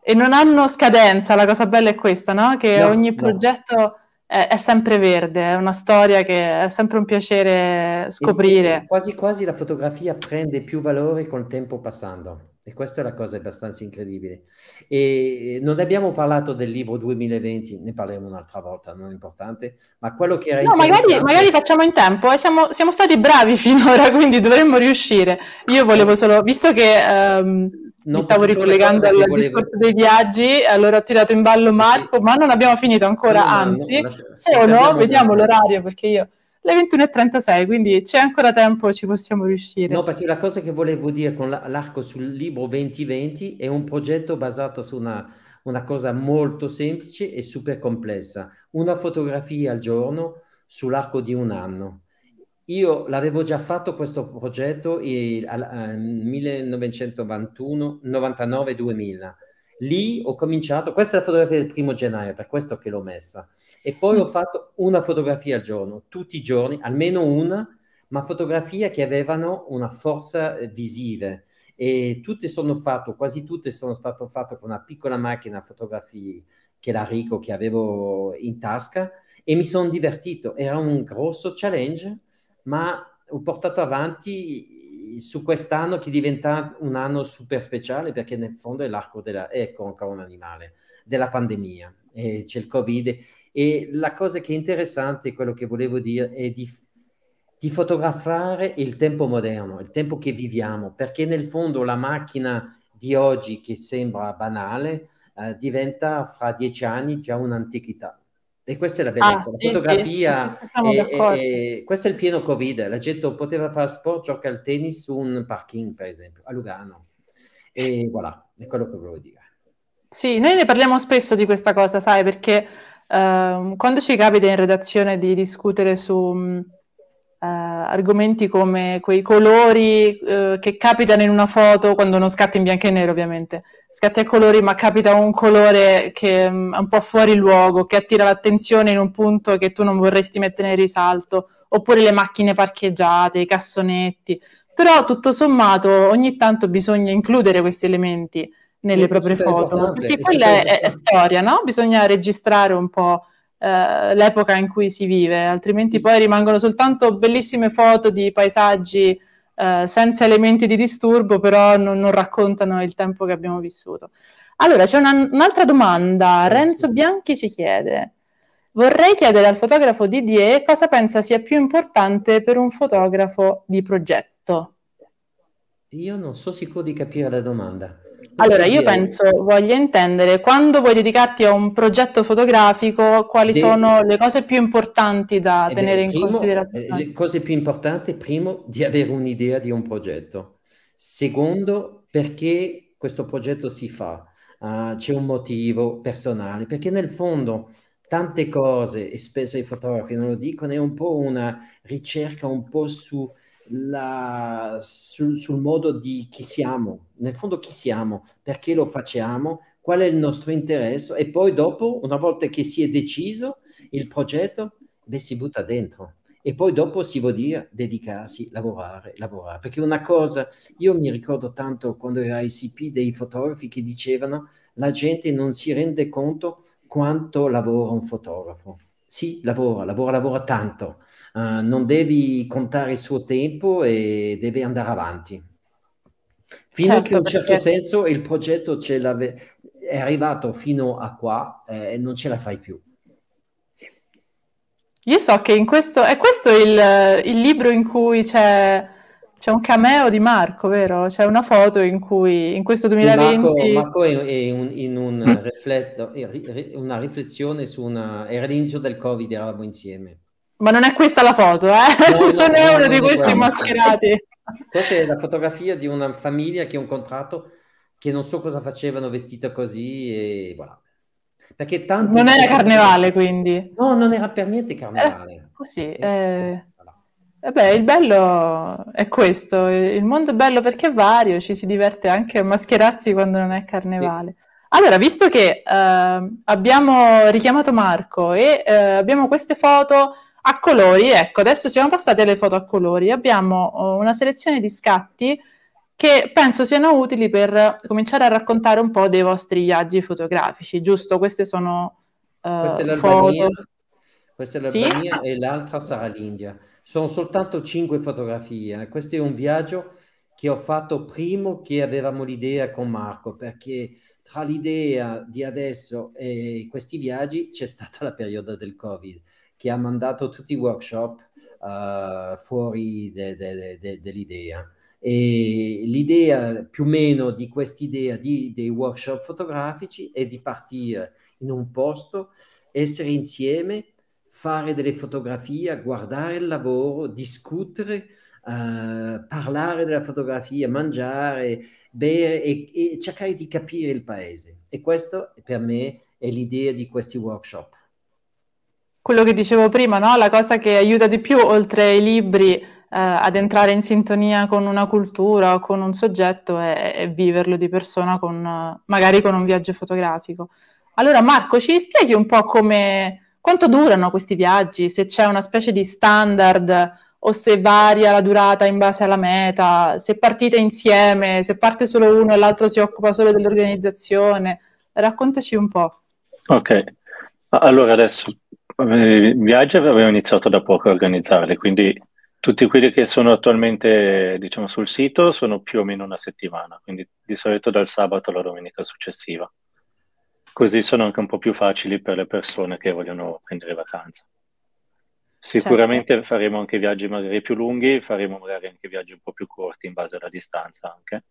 si e non hanno scadenza, la cosa bella è questa, no? Che no, ogni progetto no. è, è, sempre verde, è una storia che è sempre un piacere scoprire. E quasi quasi la fotografia prende più valore col tempo passando. E questa è la cosa abbastanza incredibile. E non abbiamo parlato del libro 2020, ne parleremo un'altra volta, non è importante, ma quello che era... No, magari, magari, facciamo in tempo, eh, siamo, siamo, stati bravi finora, quindi dovremmo riuscire. Io volevo solo, visto che um, mi stavo ricollegando al volevo... discorso dei viaggi, allora ho tirato in ballo Marco, sì. ma non abbiamo finito ancora, no, no, anzi, no, lascia, sono, vediamo l'orario perché io le 21.36, quindi c'è ancora tempo, ci possiamo riuscire. No, perché la cosa che volevo dire con l'arco sul libro 2020 è un progetto basato su una, una cosa molto semplice e super complessa, una fotografia al giorno sull'arco di un anno. Io l'avevo già fatto questo progetto eh, eh, nel 1991, 99, 2000 lì ho cominciato, questa è la fotografia del primo gennaio, per questo che l'ho messa, e poi ho mm. fatto una fotografia al giorno, tutti i giorni, almeno una, ma fotografie che avevano una forza eh, visiva e tutte sono fatte, quasi tutte sono state fatte con una piccola macchina fotografia che la Rico che avevo in tasca e mi sono divertito, era un grosso challenge, ma ho portato avanti su quest'anno che diventa un anno super speciale perché nel fondo è l'arco della, ecco ancora un animale, della pandemia, eh, c'è il Covid e la cosa che è interessante, quello che volevo dire, è di, di fotografare il tempo moderno, il tempo che viviamo, perché nel fondo la macchina di oggi che sembra banale eh, diventa fra dieci anni già un'antichità e questa è la ah, bellezza, ah, la sì, fotografia, sì, e, e, questo è il pieno Covid, la gente poteva fare sport, gioca al tennis su un parking per esempio, a Lugano, e voilà, è quello che volevo dire. Sì, noi ne parliamo spesso di questa cosa, sai, perché eh, quando ci capita in redazione di discutere su mm, eh, argomenti come quei colori eh, che capitano in una foto, quando uno scatta in bianco e nero ovviamente, scatti a colori, ma capita un colore che mm, è un po' fuori luogo, che attira l'attenzione in un punto che tu non vorresti mettere in risalto, oppure le macchine parcheggiate, i cassonetti. Però tutto sommato ogni tanto bisogna includere questi elementi nelle e proprie foto, perché quella è, è, storia, no? Bisogna registrare un po' eh, l'epoca in cui si vive, altrimenti poi rimangono soltanto bellissime foto di paesaggi eh, senza elementi di disturbo, però non, non, raccontano il tempo che abbiamo vissuto. Allora, c'è una, un'altra domanda. Renzo Bianchi ci chiede, vorrei chiedere al fotografo Didier cosa pensa sia più importante per un fotografo di progetto. Io non so sicuro di capire la domanda. Allora, io penso voglio intendere quando vuoi dedicarti a un progetto fotografico, quali De... sono le cose più importanti da eh tenere beh, primo, in considerazione? Eh, le cose più importanti, primo, di avere un'idea di un progetto. Secondo, perché questo progetto si fa. Uh, c'è un motivo personale, perché nel fondo tante cose, e spesso i fotografi non lo dicono, è un po' una ricerca un po' su la, sul, sul, modo di chi siamo, nel fondo chi siamo, perché lo facciamo, qual è il nostro interesse e poi dopo, una volta che si è deciso il progetto, beh, si butta dentro. E poi dopo si vuol dire dedicarsi, lavorare, lavorare. Perché una cosa, io mi ricordo tanto quando era ICP dei fotografi che dicevano la gente non si rende conto quanto lavora un fotografo sì, lavora, lavora, lavora tanto, uh, non devi contare il suo tempo e devi andare avanti. Fino certo, a che in un certo perché... senso il progetto è arrivato fino a qua eh, e non ce la fai più. Io so che in questo è questo il, il libro in cui c'è c'è un cameo di Marco, vero? C'è una foto in cui in questo 2020... Sì, Marco, Marco, è, in, un, in un mm. rifletto, una riflessione su una... Era l'inizio del Covid, eravamo insieme. Ma non è questa la foto, eh? No, no, non è no, di questi mascherati. Questa è la fotografia di una famiglia che ha un contratto che non so cosa facevano vestita così e voilà. Perché tanti... Non era carnevale, quindi? No, non era per niente eh, carnevale. Eh, così, eh... E eh beh, il bello è questo, il mondo è bello perché è vario, ci si diverte anche a mascherarsi quando non è carnevale. Sì. Allora, visto che eh, abbiamo richiamato Marco e eh, abbiamo queste foto a colori, ecco, adesso siamo passati alle foto a colori, abbiamo oh, una selezione di scatti che penso siano utili per cominciare a raccontare un po' dei vostri viaggi fotografici, giusto? Queste sono eh, Questa è l'Albania, foto... Questa è l'Albania sì? e l'altra sarà l'India. Sono soltanto cinque fotografie. Eh. Questo è un viaggio che ho fatto prima che avevamo l'idea con Marco, perché tra l'idea di adesso e questi viaggi c'è stata la periodo del Covid, che ha mandato tutti i workshop uh, fuori de, de, de, dell'idea. E l'idea più o meno di quest'idea di, dei workshop fotografici è di partire in un posto, essere insieme fare delle fotografie, guardare il lavoro, discutere, uh, parlare della fotografia, mangiare, bere e, e, cercare di capire il paese. E questo per me è l'idea di questi workshop. Quello che dicevo prima, no? la cosa che aiuta di più oltre ai libri eh, ad entrare in sintonia con una cultura o con un soggetto è, è viverlo di persona, con, magari con un viaggio fotografico. Allora Marco, ci spieghi un po' come, quanto durano questi viaggi? Se c'è una specie di standard o se varia la durata in base alla meta, se partite insieme, se parte solo uno e l'altro si occupa solo dell'organizzazione. Raccontaci un po'. Ok, allora adesso eh, i viaggi avevo iniziato da poco a organizzarli, quindi tutti quelli che sono attualmente diciamo, sul sito sono più o meno una settimana, quindi di solito dal sabato alla domenica successiva. Così sono anche un po' più facili per le persone che vogliono prendere vacanza. Sicuramente certo. faremo anche viaggi magari più lunghi, faremo magari anche viaggi un po' più corti in base alla distanza anche.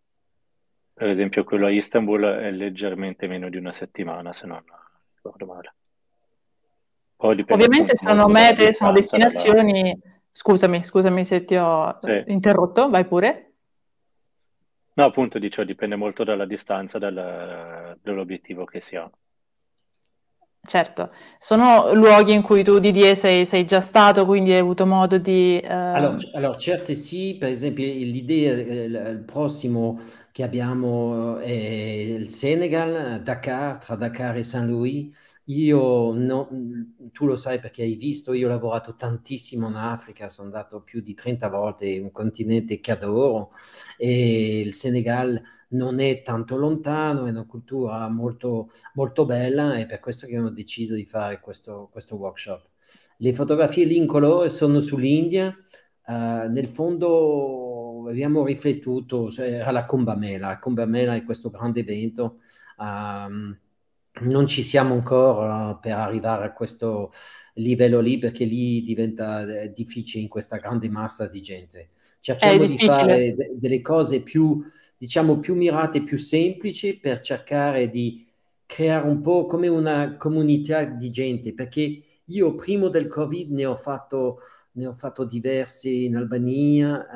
Per esempio quello a Istanbul è leggermente meno di una settimana, se non ricordo male. Ovviamente sono mete, sono destinazioni... Dalla... Scusami, scusami se ti ho sì. interrotto, vai pure. No, appunto, dicevo, dipende molto dalla distanza dal, dall'obiettivo che si ha. Certo, sono luoghi in cui tu Didier sei, sei già stato, quindi hai avuto modo di... Uh... Allora, allora, certo sì, per esempio l'idea, eh, il, prossimo che abbiamo eh, è il Senegal, Dakar, tra Dakar e Saint Louis, io no, mm, tu lo sai perché hai visto, io ho lavorato tantissimo in Africa, sono andato più di 30 volte, un continente che adoro e il Senegal non è tanto lontano, è una cultura molto, molto bella e per questo che abbiamo deciso di fare questo, questo workshop. Le fotografie lì in colore sono sull'India, uh, nel fondo abbiamo riflettuto, cioè, era la Combamela, la Combamela è questo grande evento. Um, non ci siamo ancora eh, per arrivare a questo livello lì perché lì diventa eh, difficile in questa grande massa di gente. Cerchiamo di fare d- delle cose più, diciamo, più mirate, più semplici per cercare di creare un po' come una comunità di gente perché io prima del Covid ne ho fatto, ne ho fatto diversi in Albania,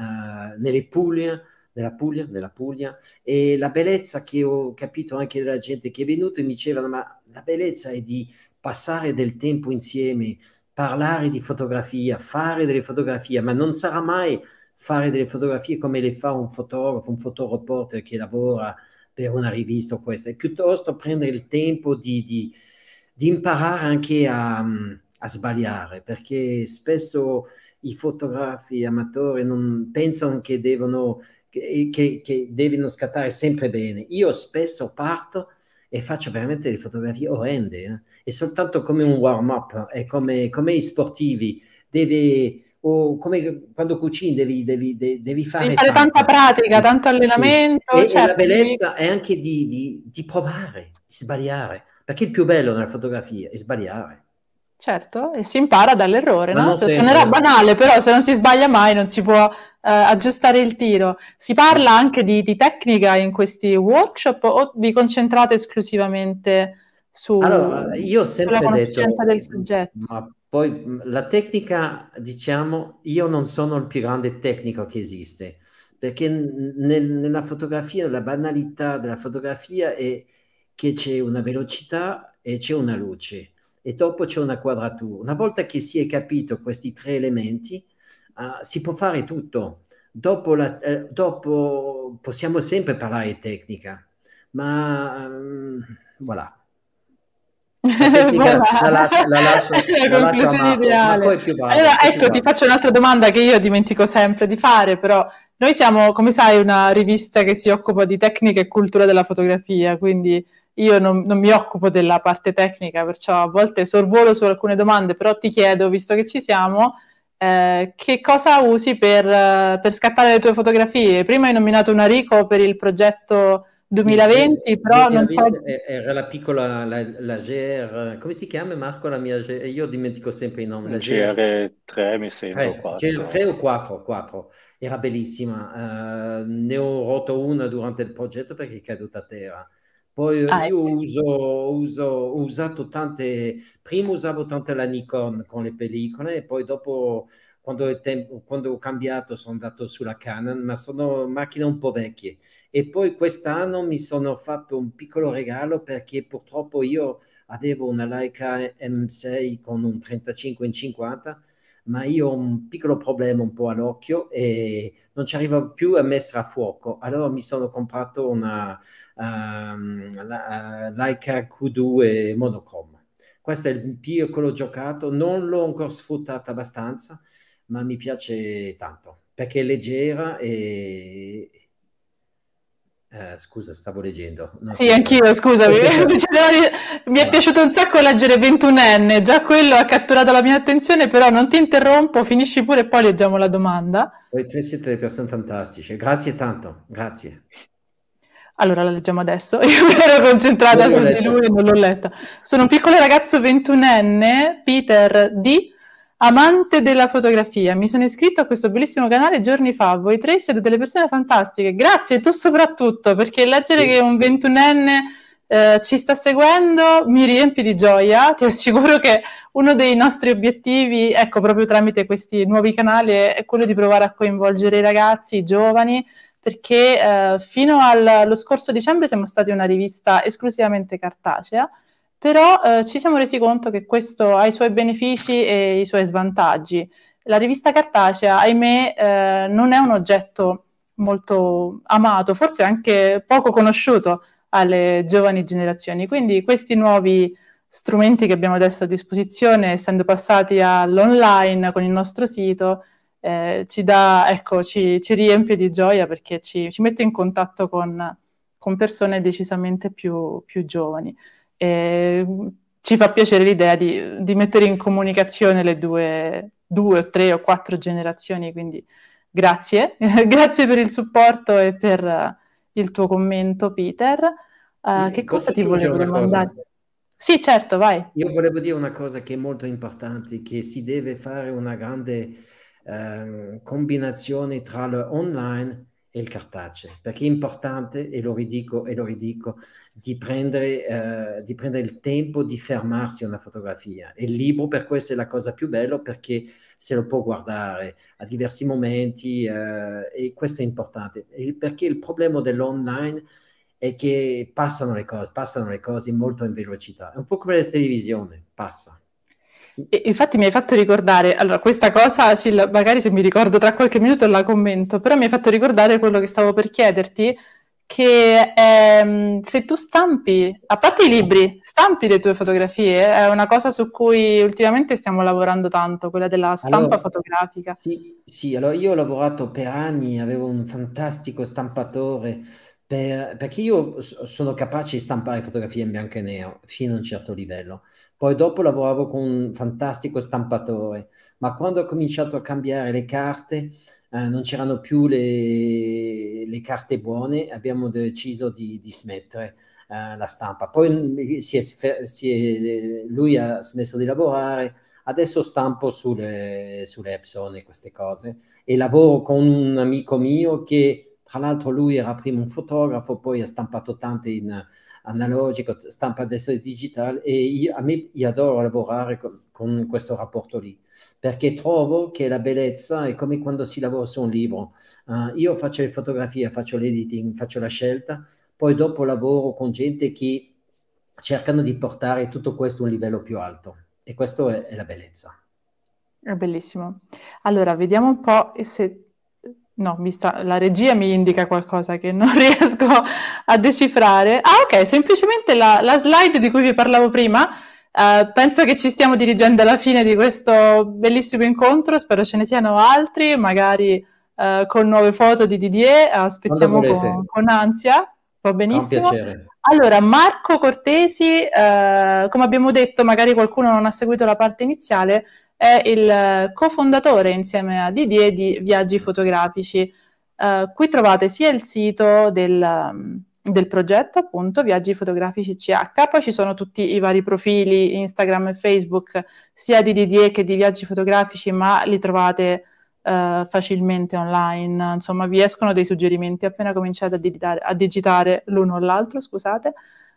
uh, nelle Puglia, nella Puglia, nella Puglia, e la bellezza che ho capito anche dalla gente che è venuta e mi dicevano ma la bellezza è di passare del tempo insieme, parlare di fotografia, fare delle fotografie, ma non sarà mai fare delle fotografie come le fa un fotografo, un fotoreporter che lavora per una rivista o questa, è piuttosto prendere il tempo di, di, di imparare anche a, a sbagliare, perché spesso i fotografi amatori non pensano che devono che, che, devono scattare sempre bene. Io spesso parto e faccio veramente le fotografie orrende. Eh? È soltanto come un warm-up, è come, come i sportivi. Deve, o come quando cucini devi, devi, devi, devi fare, devi fare tanta pratica, tanto allenamento. E, certo. la bellezza è anche di, di, di provare, di sbagliare, perché il più bello nella fotografia è sbagliare. Certo, e si impara dall'errore, no? no? Se suonerà banale, però se non si sbaglia mai non si può eh, aggiustare il tiro. Si parla anche di, di, tecnica in questi workshop o vi concentrate esclusivamente su, allora, io ho sempre sulla conoscenza detto, del soggetto? Ma poi mm, la tecnica, diciamo, io non sono il più grande tecnico che esiste, perché nel, nella fotografia la banalità della fotografia è che c'è una velocità e c'è una luce e dopo c'è una quadratura. Una volta che si è capito questi tre elementi, uh, si può fare tutto. Dopo, la, eh, dopo, possiamo sempre parlare tecnica, ma um, voilà. La, tecnica, ecco, ti faccio un'altra domanda che io dimentico sempre di fare, però noi siamo, come sai, una rivista che si occupa di tecnica e cultura della fotografia, quindi io non, non, mi occupo della parte tecnica, perciò a volte sorvolo su alcune domande, però ti chiedo, visto che ci siamo, eh, che cosa usi per, eh, per, scattare le tue fotografie? Prima hai nominato una Rico per il progetto 2020, eh, però eh, non so... Era la piccola, la, la GR, come si chiama Marco la mia GR? Io dimentico sempre i nomi. La GR3 mi sembra. 3, 4. GR3 o 4, 4. Era bellissima. Eh, ne ho rotto una durante il progetto perché è caduta a terra poi eh, ah, io ecco. uso, uso, ho usato tante, prima usavo tante la Nikon con le pellicole e poi dopo quando, tempo, quando ho cambiato sono andato sulla Canon, ma sono macchine un po' vecchie. E poi quest'anno mi sono fatto un piccolo regalo perché purtroppo io avevo una Leica M6 con un 35 in 50 ma io ho un piccolo problema un po' all'occhio e non ci arrivo più a messa a fuoco. Allora mi sono comprato una um, Leica Q2 monochrome. Questo è il piccolo giocato, non l'ho ancora sfruttata abbastanza, ma mi piace tanto perché è leggera e, eh, scusa, stavo leggendo. No, sì, anch'io, scusami. mi è piaciuto un sacco leggere 21enne, già quello ha catturato la mia attenzione, però non ti interrompo, finisci pure e poi leggiamo la domanda. Voi tre siete delle persone fantastiche, grazie tanto, grazie. Allora la leggiamo adesso, io mi ero concentrata su di lui e non l'ho letta. Sono un piccolo ragazzo 21enne, Peter D., amante della fotografia. Mi sono iscritto a questo bellissimo canale giorni fa. Voi tre siete delle persone fantastiche. Grazie, tu soprattutto, perché leggere sì. che un ventunenne eh, ci sta seguendo mi riempie di gioia. Ti assicuro che uno dei nostri obiettivi, ecco, proprio tramite questi nuovi canali, è quello di provare a coinvolgere i ragazzi, i giovani, perché eh, fino allo scorso dicembre siamo stati una rivista esclusivamente cartacea però eh, ci siamo resi conto che questo ha i suoi benefici e i suoi svantaggi. La rivista cartacea, ahimè, eh, non è un oggetto molto amato, forse anche poco conosciuto alle giovani generazioni, quindi questi nuovi strumenti che abbiamo adesso a disposizione, essendo passati all'online con il nostro sito, eh, ci, dà, ecco, ci, ci, riempie di gioia perché ci, ci mette in contatto con, con persone decisamente più, più giovani ci fa piacere l'idea di, di mettere in comunicazione le due, due, o tre o quattro generazioni, quindi grazie, grazie per il supporto e per eh, il tuo commento Peter. Uh, che cosa ti volevo domandare? Sì, certo, vai. Io volevo dire una cosa che è molto importante, che si deve fare una grande eh, combinazione tra l'online e il cartaceo, perché è importante, e lo ridico e lo ridico, di prendere, eh, di prendere il tempo di fermarsi a una fotografia. E il libro per questo è la cosa più bella perché se lo può guardare a diversi momenti eh, e questo è importante. E perché il problema dell'online è che passano le cose, passano le cose molto in velocità. È un po' come la televisione, passa e, infatti mi hai fatto ricordare, allora questa cosa Cilla, magari se mi ricordo tra qualche minuto la commento, però mi hai fatto ricordare quello che stavo per chiederti, che ehm, se tu stampi, a parte i libri, stampi le tue fotografie, è una cosa su cui ultimamente stiamo lavorando tanto, quella della stampa allora, fotografica. Sì, sì, allora io ho lavorato per anni, avevo un fantastico stampatore, per, perché io sono capace di stampare fotografie in bianco e nero fino a un certo livello, poi dopo lavoravo con un fantastico stampatore, ma quando ho cominciato a cambiare le carte, eh, non c'erano più le, le, carte buone, abbiamo deciso di, di smettere eh, la stampa. Poi mm, si è, si è, lui ha smesso di lavorare, adesso stampo sulle, sulle Epson e queste cose e lavoro con un amico mio che tra l'altro lui era prima un fotografo, poi ha stampato tante in eh, analogico, stampa adesso in digitale e io, a me io adoro lavorare con, con questo rapporto lì, perché trovo che la bellezza è come quando si lavora su un libro. Uh, io faccio le fotografie, faccio l'editing, faccio la scelta, poi dopo lavoro con gente che cercano di portare tutto questo a un livello più alto e questa è, è la bellezza. È bellissimo. Allora, vediamo un po' se No, sta... la regia mi indica qualcosa che non riesco a decifrare. Ah, ok, semplicemente la, la slide di cui vi parlavo prima. Eh, penso che ci stiamo dirigendo alla fine di questo bellissimo incontro. Spero ce ne siano altri, magari eh, con nuove foto di Didier. Eh, aspettiamo con, con ansia. Va benissimo. Allora, Marco Cortesi, eh, come abbiamo detto, magari qualcuno non ha seguito la parte iniziale, è il cofondatore insieme a Didier di Viaggi Fotografici. Uh, qui trovate sia il sito del, mm, del, progetto, appunto, Viaggi Fotografici CH, poi ci sono tutti i vari profili Instagram e Facebook, sia di Didier che di Viaggi Fotografici, ma li trovate uh, facilmente online. Insomma, vi escono dei suggerimenti appena cominciate a digitare, a digitare l'uno o l'altro, scusate.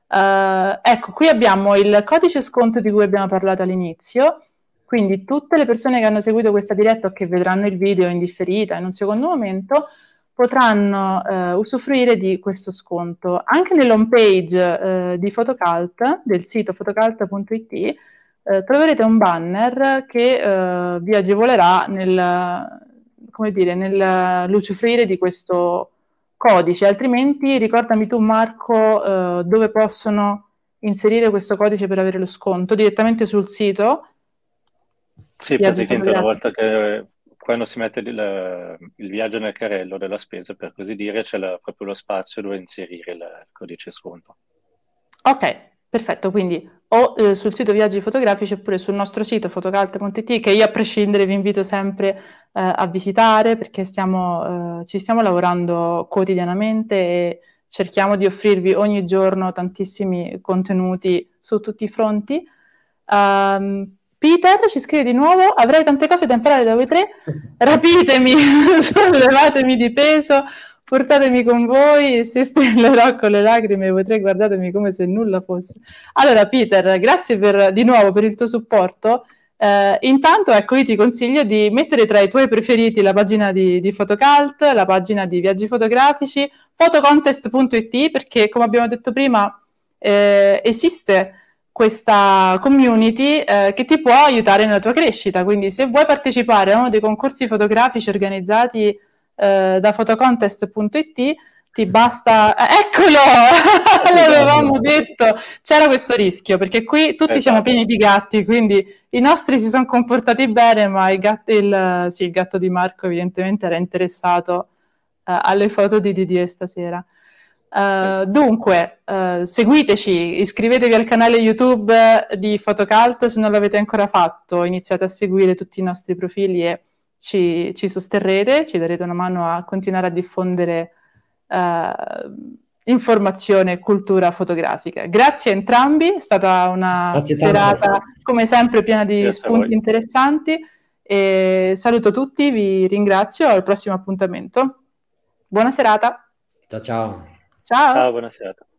Uh, ecco, qui abbiamo il codice sconto di cui abbiamo parlato all'inizio, quindi tutte le persone che hanno seguito questa diretta o che vedranno il video in differita in un secondo momento potranno eh, usufruire di questo sconto. Anche nell'home page eh, di Photocult, del sito photocult.it, eh, troverete un banner che eh, vi agevolerà nel, dire, nell'usufruire di questo codice, altrimenti ricordami tu Marco eh, dove possono inserire questo codice per avere lo sconto direttamente sul sito sì, praticamente una volta che quando si mette il, il, viaggio nel carrello della spesa, per così dire, c'è la, proprio lo spazio dove inserire il, codice sconto. Ok, perfetto, quindi o eh, sul sito Viaggi Fotografici oppure sul nostro sito fotocalt.it che io a prescindere vi invito sempre eh, a visitare perché stiamo, eh, ci stiamo lavorando quotidianamente e cerchiamo di offrirvi ogni giorno tantissimi contenuti su tutti i fronti. Um, Peter ci scrive di nuovo, avrei tante cose da imparare da voi tre, rapitemi, sollevatemi di peso, portatemi con voi, se stellerò con le lacrime voi tre guardatemi come se nulla fosse. Allora Peter, grazie per, di nuovo per il tuo supporto. Eh, intanto ecco io ti consiglio di mettere tra i tuoi preferiti la pagina di, di Photocult, la pagina di Viaggi Fotografici, photocontest.it, perché come abbiamo detto prima eh, esiste questa community eh, che ti può aiutare nella tua crescita. Quindi se vuoi partecipare a uno dei concorsi fotografici organizzati eh, da fotocontest.it, ti basta... Eh, eccolo! L'avevamo detto! C'era questo rischio, perché qui tutti esatto. siamo pieni di gatti, quindi i nostri si sono comportati bene, ma il gatto, il, sì, il gatto di Marco evidentemente era interessato eh, alle foto di Didier stasera. Eh, dunque, uh, seguiteci, iscrivetevi al canale YouTube di Photocult se non l'avete ancora fatto, iniziate a seguire tutti i nostri profili e ci, ci sosterrete, ci darete una mano a continuare a diffondere uh, informazione e cultura fotografica. Grazie a entrambi, è stata una Grazie serata tanto. come sempre piena di Grazie spunti interessanti e saluto tutti, vi ringrazio, al prossimo appuntamento. Buona serata. Ciao ciao. Tchau. Tchau, boa noite.